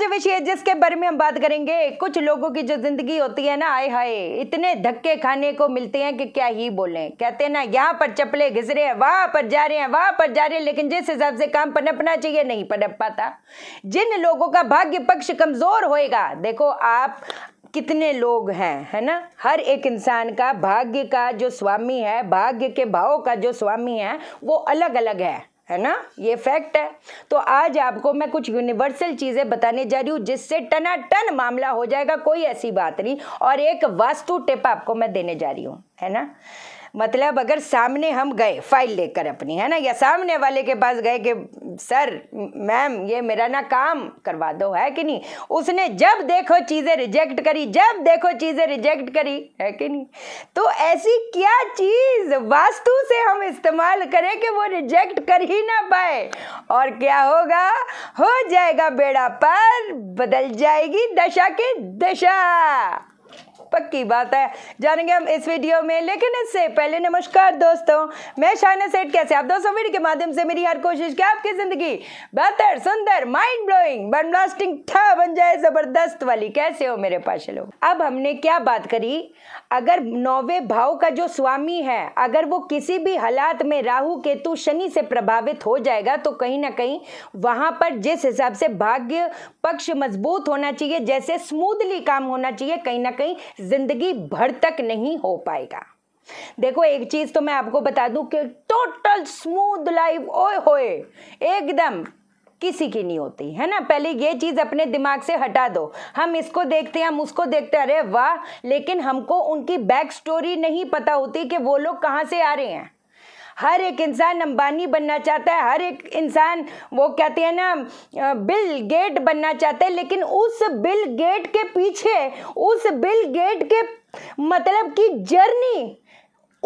जो विषय है जिसके बारे में हम बात करेंगे कुछ लोगों की जो जिंदगी होती है ना आए हाय इतने धक्के खाने को मिलते हैं कि क्या ही बोलें कहते हैं ना यहाँ पर चपले घिस रहे हैं वहां पर जा रहे हैं वहां पर जा रहे हैं लेकिन जिस हिसाब से काम पनपना चाहिए नहीं पनप पाता जिन लोगों का भाग्य पक्ष कमजोर होएगा देखो आप कितने लोग हैं है ना हर एक इंसान का भाग्य का जो स्वामी है भाग्य के भाव का जो स्वामी है वो अलग अलग है है ना ये फैक्ट है तो आज आपको मैं कुछ यूनिवर्सल चीज़ें बताने जा रही हूँ जिससे टनाटन मामला हो जाएगा कोई ऐसी बात नहीं और एक वास्तु टिप आपको मैं देने जा रही हूँ है ना मतलब अगर सामने हम गए फाइल लेकर अपनी है ना या सामने वाले के पास गए कि सर मैम ये मेरा ना काम करवा दो है कि नहीं उसने जब देखो चीज़ें रिजेक्ट करी जब देखो चीज़ें रिजेक्ट करी है कि नहीं तो ऐसी क्या चीज़ वास्तु से हम इस्तेमाल करें कि वो रिजेक्ट कर ही ना पाए और क्या होगा हो जाएगा बेड़ा पर बदल जाएगी दशा की दशा पक्की बात है जानेंगे हम इस वीडियो में लेकिन इससे पहले नमस्कार दोस्तों मैं शाइना सेठ कैसे आप दोस्तों वीडियो के माध्यम से मेरी हर कोशिश की आपकी जिंदगी बेहतर सुंदर माइंड ब्लोइंग बन ब्लास्टिंग था बन जाए जबरदस्त वाली कैसे हो मेरे पास लोग अब हमने क्या बात करी अगर नौवे भाव का जो स्वामी है अगर वो किसी भी हालात में राहु केतु शनि से प्रभावित हो जाएगा तो कहीं ना कहीं वहाँ पर जिस हिसाब से भाग्य पक्ष मजबूत होना चाहिए जैसे स्मूथली काम होना चाहिए कहीं ना कहीं जिंदगी भर तक नहीं हो पाएगा देखो एक चीज तो मैं आपको बता दूं कि टोटल स्मूथ लाइफ ओए होए एकदम किसी की नहीं होती है ना पहले ये चीज़ अपने दिमाग से हटा दो हम इसको देखते हैं हम उसको देखते हैं अरे वाह लेकिन हमको उनकी बैक स्टोरी नहीं पता होती कि वो लोग कहाँ से आ रहे हैं हर एक इंसान अंबानी बनना चाहता है हर एक इंसान वो कहते हैं ना बिल गेट बनना चाहता है लेकिन उस बिल गेट के पीछे उस बिल गेट के मतलब की जर्नी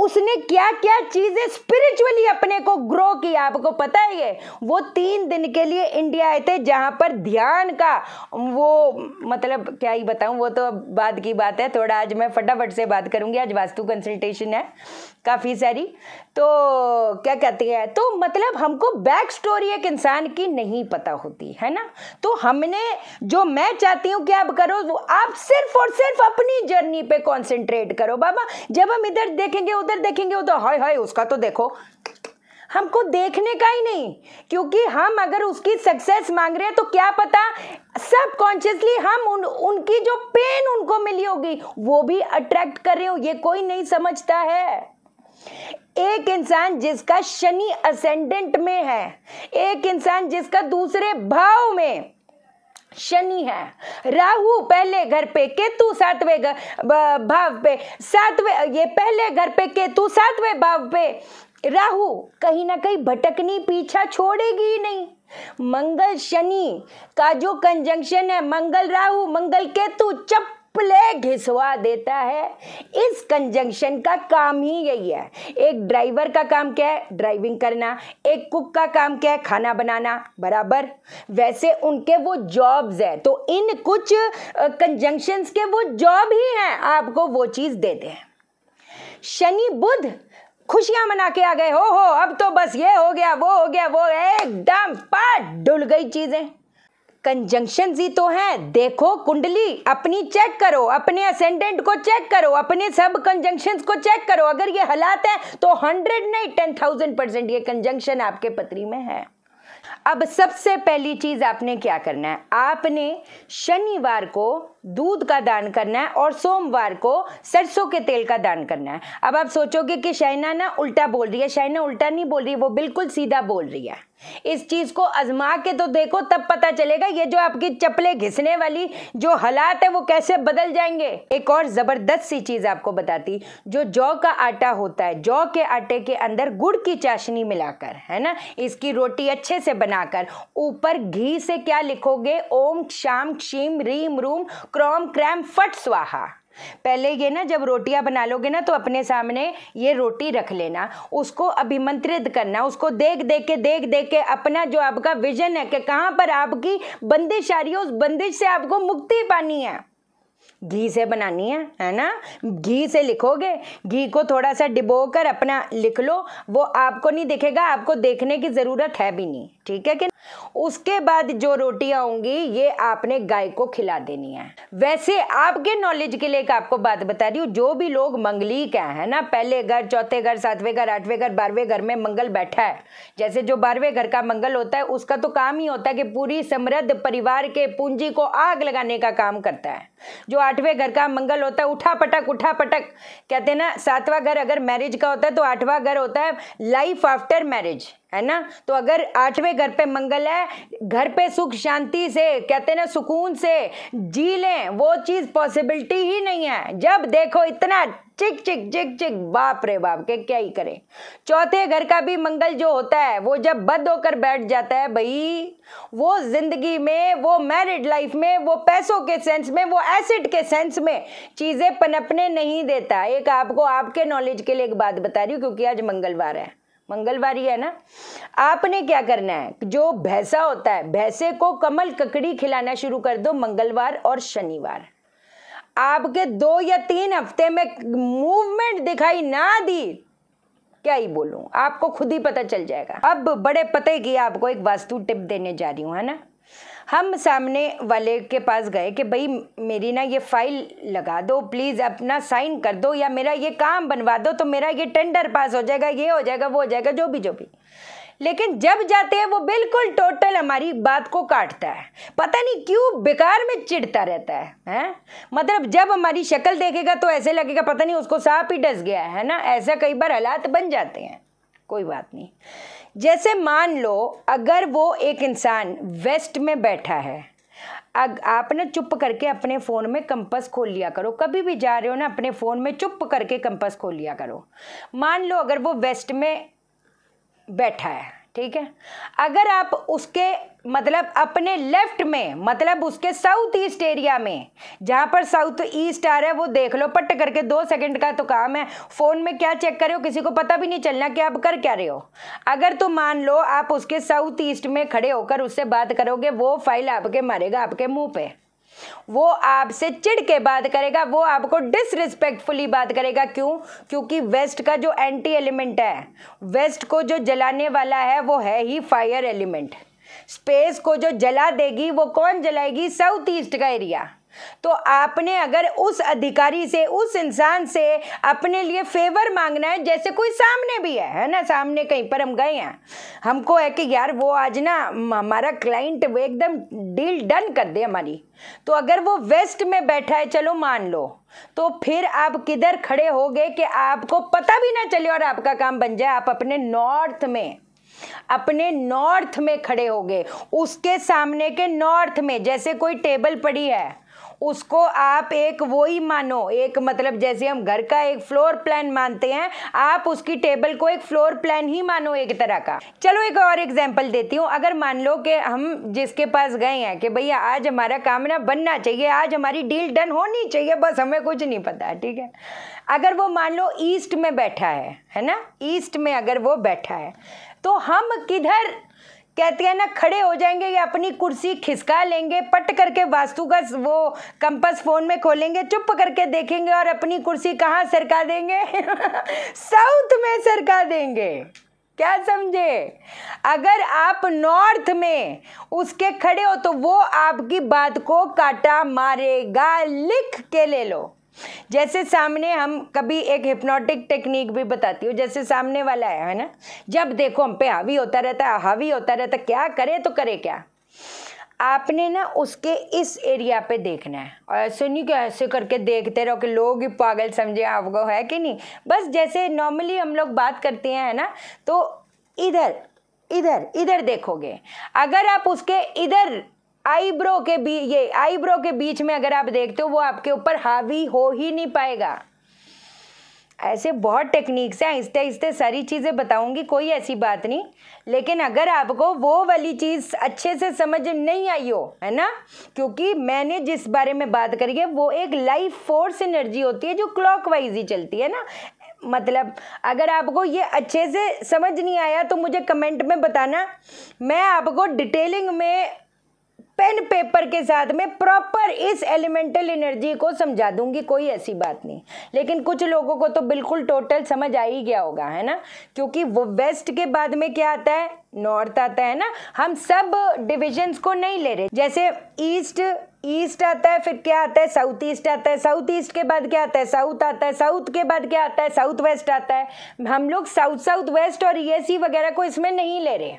उसने क्या क्या चीज़ें स्पिरिचुअली अपने को ग्रो किया आपको पता है ये वो तीन दिन के लिए इंडिया आए थे जहां पर ध्यान का वो मतलब क्या ही बताऊं वो तो बाद की बात है थोड़ा आज मैं फटाफट से बात करूंगी आज वास्तु कंसल्टेशन है काफ़ी सारी तो क्या कहती है तो मतलब हमको बैक स्टोरी एक इंसान की नहीं पता होती है ना तो हमने जो मैं चाहती हूँ कि आप करो वो आप सिर्फ और सिर्फ अपनी जर्नी पे कंसंट्रेट करो बाबा जब हम इधर देखेंगे उधर देखेंगे उधर हाय हाय उसका तो देखो हमको देखने का ही नहीं क्योंकि हम अगर उसकी सक्सेस मांग रहे हैं तो क्या पता सब कॉन्शियसली हम उन उनकी जो पेन उनको मिली होगी वो भी अट्रैक्ट कर रहे हो ये कोई नहीं समझता है एक इंसान जिसका शनि असेंडेंट में है एक इंसान जिसका दूसरे भाव में शनि है राहु पहले घर पे केतु सातवें भाव पे सातवें ये पहले घर पे केतु सातवें भाव पे राहु कहीं ना कहीं भटकनी पीछा छोड़ेगी नहीं मंगल शनि का जो कंजंक्शन है मंगल राहु मंगल केतु चप प्ले घिसवा देता है इस कंजंक्शन का काम ही यही है एक ड्राइवर का काम क्या है ड्राइविंग करना एक कुक का काम क्या है खाना बनाना बराबर वैसे उनके वो जॉब्स हैं तो इन कुछ कंजंक्शंस के वो जॉब ही हैं आपको वो चीज़ देते हैं शनि बुध खुशियां मना के आ गए हो हो अब तो बस ये हो गया वो हो गया वो एकदम पाट डुल गई चीज़ें कंजंक्शन जी तो है देखो कुंडली अपनी चेक करो अपने असेंडेंट को चेक करो अपने सब कंजंक्शन को चेक करो अगर ये हालात है तो हंड्रेड नहीं टेन थाउजेंड परसेंट ये कंजंक्शन आपके पत्री में है अब सबसे पहली चीज आपने क्या करना है आपने शनिवार को दूध का दान करना है और सोमवार को सरसों के तेल का दान करना है अब आप सोचोगे कि शाइना ना उल्टा बोल रही है शाइना उल्टा नहीं बोल रही है वो बिल्कुल सीधा बोल रही है इस चीज को आजमा के तो देखो तब पता चलेगा ये जो आपकी चपले घिसने वाली जो हालात है वो कैसे बदल जाएंगे एक और जबरदस्त सी चीज आपको बताती जो जौ का आटा होता है जौ के आटे के अंदर गुड़ की चाशनी मिलाकर है ना इसकी रोटी अच्छे से बनाकर ऊपर घी से क्या लिखोगे ओम शाम क्षीम रीम रूम क्रोम क्रैम फट स्वाहा पहले ये ना जब रोटियां बना लोगे ना तो अपने सामने ये रोटी रख लेना उसको अभिमंत्रित करना उसको देख देख के देख देख के अपना जो आपका विजन है कि कहाँ पर आपकी बंदिश आ रही है उस बंदिश से आपको मुक्ति पानी है घी से बनानी है है ना घी से लिखोगे घी को थोड़ा सा डिबो कर अपना लिख लो वो आपको नहीं दिखेगा आपको देखने की ज़रूरत है भी नहीं ठीक है कि उसके बाद जो रोटियां होंगी ये आपने गाय को खिला देनी है वैसे आपके नॉलेज के लिए एक आपको बात बता रही हूँ जो भी लोग मंगलिक हैं है ना पहले घर चौथे घर सातवें घर आठवें घर बारहवें घर में मंगल बैठा है जैसे जो बारहवें घर का मंगल होता है उसका तो काम ही होता है कि पूरी समृद्ध परिवार के पूंजी को आग लगाने का काम करता है जो आठवें घर का मंगल होता है उठा पटक उठा पटक कहते हैं ना सातवां घर अगर मैरिज का होता है तो आठवां घर होता है लाइफ आफ्टर मैरिज है ना तो अगर आठवें घर पे मंगल है घर पे सुख शांति से कहते हैं ना सुकून से जी लें वो चीज़ पॉसिबिलिटी ही नहीं है जब देखो इतना चिक चिक चिक चिक बाप रे बाप के क्या ही करें चौथे घर का भी मंगल जो होता है वो जब बद होकर बैठ जाता है भाई वो जिंदगी में वो मैरिड लाइफ में वो पैसों के सेंस में वो एसिड के सेंस में चीज़ें पनपने नहीं देता एक आपको आपके नॉलेज के लिए एक बात बता रही हूँ क्योंकि आज मंगलवार है मंगलवार है ना आपने क्या करना है जो भैंसा होता है भैंसे को कमल ककड़ी खिलाना शुरू कर दो मंगलवार और शनिवार आपके दो या तीन हफ्ते में मूवमेंट दिखाई ना दी क्या ही बोलूं आपको खुद ही पता चल जाएगा अब बड़े पते की आपको एक वास्तु टिप देने जा रही हूं है ना हम सामने वाले के पास गए कि भाई मेरी ना ये फाइल लगा दो प्लीज़ अपना साइन कर दो या मेरा ये काम बनवा दो तो मेरा ये टेंडर पास हो जाएगा ये हो जाएगा वो हो जाएगा जो भी जो भी लेकिन जब जाते हैं वो बिल्कुल टोटल हमारी बात को काटता है पता नहीं क्यों बेकार में चिढ़ता रहता है हैं मतलब जब हमारी शक्ल देखेगा तो ऐसे लगेगा पता नहीं उसको सांप ही डस गया है ना ऐसा कई बार हालात बन जाते हैं कोई बात नहीं जैसे मान लो अगर वो एक इंसान वेस्ट में बैठा है अग, आप ना चुप करके अपने फ़ोन में कंपस खोल लिया करो कभी भी जा रहे हो ना अपने फ़ोन में चुप करके कंपस खोल लिया करो मान लो अगर वो वेस्ट में बैठा है ठीक है अगर आप उसके मतलब अपने लेफ्ट में मतलब उसके साउथ ईस्ट एरिया में जहाँ पर साउथ ईस्ट आ रहा है वो देख लो पट करके दो सेकंड का तो काम है फ़ोन में क्या चेक करे हो किसी को पता भी नहीं चलना कि आप कर क्या रहे हो अगर तो मान लो आप उसके साउथ ईस्ट में खड़े होकर उससे बात करोगे वो फाइल आपके मारेगा आपके मुंह पे वो आपसे चिड़ के बात करेगा वो आपको डिसरिस्पेक्टफुली बात करेगा क्यों क्योंकि वेस्ट का जो एंटी एलिमेंट है वेस्ट को जो जलाने वाला है वो है ही फायर एलिमेंट स्पेस को जो जला देगी वो कौन जलाएगी साउथ ईस्ट का एरिया तो आपने अगर उस अधिकारी से उस इंसान से अपने लिए फेवर मांगना है जैसे कोई सामने भी है है ना सामने कहीं पर हम गए हैं हमको है कि यार वो आज ना हमारा क्लाइंट वो एकदम डील डन कर दे हमारी तो अगर वो वेस्ट में बैठा है चलो मान लो तो फिर आप किधर खड़े हो गए कि आपको पता भी ना चले और आपका काम बन जाए आप अपने नॉर्थ में अपने नॉर्थ में खड़े हो गए उसके सामने के नॉर्थ में जैसे कोई टेबल पड़ी है उसको आप एक वो ही मानो एक मतलब जैसे हम घर का एक फ्लोर प्लान मानते हैं आप उसकी टेबल को एक फ्लोर प्लान ही मानो एक तरह का चलो एक और एग्जाम्पल देती हूँ अगर मान लो कि हम जिसके पास गए हैं कि भैया आज हमारा काम ना बनना चाहिए आज हमारी डील डन होनी चाहिए बस हमें कुछ नहीं पता ठीक है अगर वो मान लो ईस्ट में बैठा है है ना ईस्ट में अगर वो बैठा है तो हम किधर कहते हैं ना खड़े हो जाएंगे या अपनी कुर्सी खिसका लेंगे पट करके वास्तु का वो कंपस फोन में खोलेंगे चुप करके देखेंगे और अपनी कुर्सी कहाँ सरका देंगे साउथ में सरका देंगे क्या समझे अगर आप नॉर्थ में उसके खड़े हो तो वो आपकी बात को काटा मारेगा लिख के ले लो जैसे सामने हम कभी एक हिप्नोटिक टेक्निक भी बताती हूँ जैसे सामने वाला है है ना जब देखो हम पे हावी होता रहता है हावी होता रहता क्या करे तो करे क्या आपने ना उसके इस एरिया पे देखना है और ऐसे नहीं कि ऐसे करके देखते रहो कि लोग ही पागल समझे आपको हाँ, है कि नहीं बस जैसे नॉर्मली हम लोग बात करते हैं है ना तो इधर इधर इधर देखोगे अगर आप उसके इधर आईब्रो के बी ये आईब्रो के बीच में अगर आप देखते हो वो आपके ऊपर हावी हो ही नहीं पाएगा ऐसे बहुत टेक्निक्स हैं आहिस्ते आहिस्ते सारी चीज़ें बताऊंगी कोई ऐसी बात नहीं लेकिन अगर आपको वो वाली चीज़ अच्छे से समझ नहीं आई हो है ना क्योंकि मैंने जिस बारे में बात करी है वो एक लाइफ फोर्स एनर्जी होती है जो क्लॉक वाइज ही चलती है ना मतलब अगर आपको ये अच्छे से समझ नहीं आया तो मुझे कमेंट में बताना मैं आपको डिटेलिंग में पेन पेपर के साथ में प्रॉपर इस एलिमेंटल एनर्जी को समझा दूंगी कोई ऐसी बात नहीं लेकिन कुछ लोगों को तो बिल्कुल टोटल समझ आ ही गया होगा है ना क्योंकि वो वेस्ट के बाद में क्या आता है नॉर्थ आता है ना हम सब डिविजन्स को नहीं ले रहे जैसे ईस्ट ईस्ट आता है फिर क्या आता है साउथ ईस्ट आता है साउथ ईस्ट के बाद क्या आता है साउथ आता है साउथ के बाद क्या आता है साउथ वेस्ट आता है हम लोग साउथ साउथ वेस्ट और ई वगैरह को इसमें नहीं ले रहे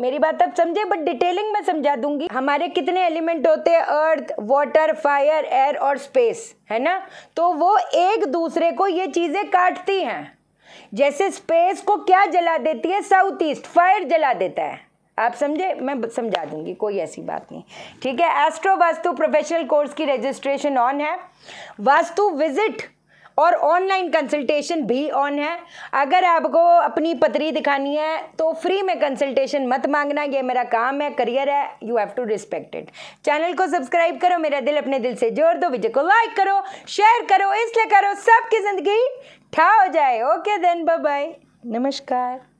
मेरी बात आप समझे बट डिटेलिंग में समझा दूंगी हमारे कितने एलिमेंट होते हैं अर्थ वाटर फायर एयर और स्पेस है ना तो वो एक दूसरे को ये चीज़ें काटती हैं जैसे स्पेस को क्या जला देती है साउथ ईस्ट फायर जला देता है आप समझे मैं समझा दूंगी कोई ऐसी बात नहीं ठीक है एस्ट्रो वास्तु प्रोफेशनल कोर्स की रजिस्ट्रेशन ऑन है वास्तु विजिट और ऑनलाइन कंसल्टेशन भी ऑन है अगर आपको अपनी पतरी दिखानी है तो फ्री में कंसल्टेशन मत मांगना ये मेरा काम है करियर है you have to respect it channel को सब्सक्राइब करो मेरा दिल अपने दिल से जोड़ दो वीडियो को लाइक करो शेयर करो इसलिए करो सबकी ज़िंदगी ठा हो जाए ओके देन बाय नमस्कार